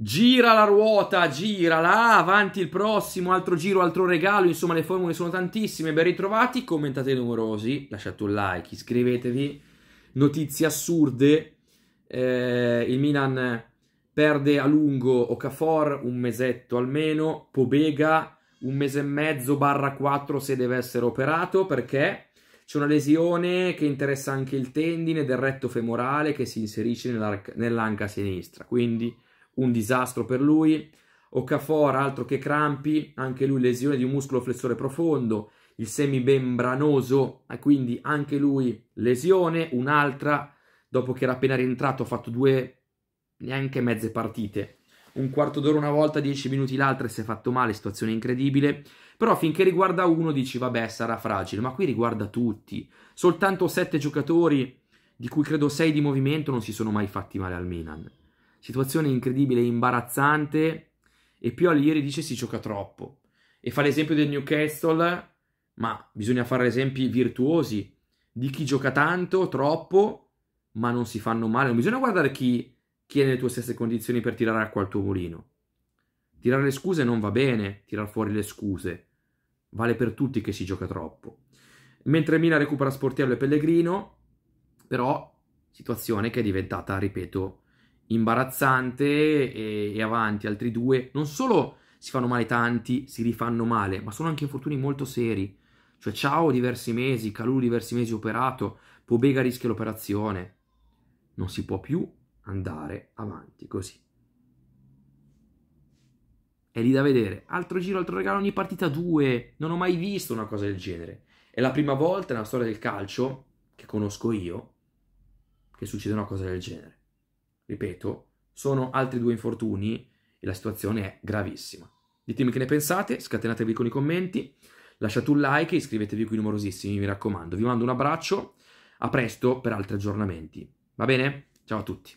Gira la ruota, girala, avanti il prossimo, altro giro, altro regalo, insomma le formule sono tantissime, ben ritrovati, commentate numerosi, lasciate un like, iscrivetevi, notizie assurde, eh, il Milan perde a lungo Okafor, un mesetto almeno, Pobega, un mese e mezzo, barra 4 se deve essere operato, perché c'è una lesione che interessa anche il tendine del retto femorale che si inserisce nell'anca sinistra, quindi un disastro per lui. Okafor, altro che crampi, anche lui lesione di un muscolo flessore profondo, il semibembranoso, quindi anche lui lesione, un'altra, dopo che era appena rientrato ha fatto due, neanche mezze partite. Un quarto d'ora una volta, dieci minuti l'altra e si è fatto male, situazione incredibile. Però finché riguarda uno dici vabbè sarà fragile, ma qui riguarda tutti. Soltanto sette giocatori, di cui credo sei di movimento, non si sono mai fatti male al Milan situazione incredibile, imbarazzante, e più ieri dice si gioca troppo. E fa l'esempio del Newcastle, ma bisogna fare esempi virtuosi di chi gioca tanto, troppo, ma non si fanno male. Non bisogna guardare chi, chi è nelle tue stesse condizioni per tirare acqua al tuo mulino. Tirare le scuse non va bene, tirare fuori le scuse. Vale per tutti che si gioca troppo. Mentre Mina recupera Sportiello e Pellegrino, però situazione che è diventata, ripeto, imbarazzante e, e avanti altri due. Non solo si fanno male tanti, si rifanno male, ma sono anche infortuni molto seri. Cioè Ciao diversi mesi, Calù diversi mesi operato, Pobega rischia l'operazione. Non si può più andare avanti così. È lì da vedere. Altro giro, altro regalo, ogni partita due. Non ho mai visto una cosa del genere. È la prima volta nella storia del calcio, che conosco io, che succede una cosa del genere ripeto, sono altri due infortuni e la situazione è gravissima. Ditemi che ne pensate, scatenatevi con i commenti, lasciate un like e iscrivetevi qui numerosissimi, mi raccomando. Vi mando un abbraccio, a presto per altri aggiornamenti. Va bene? Ciao a tutti.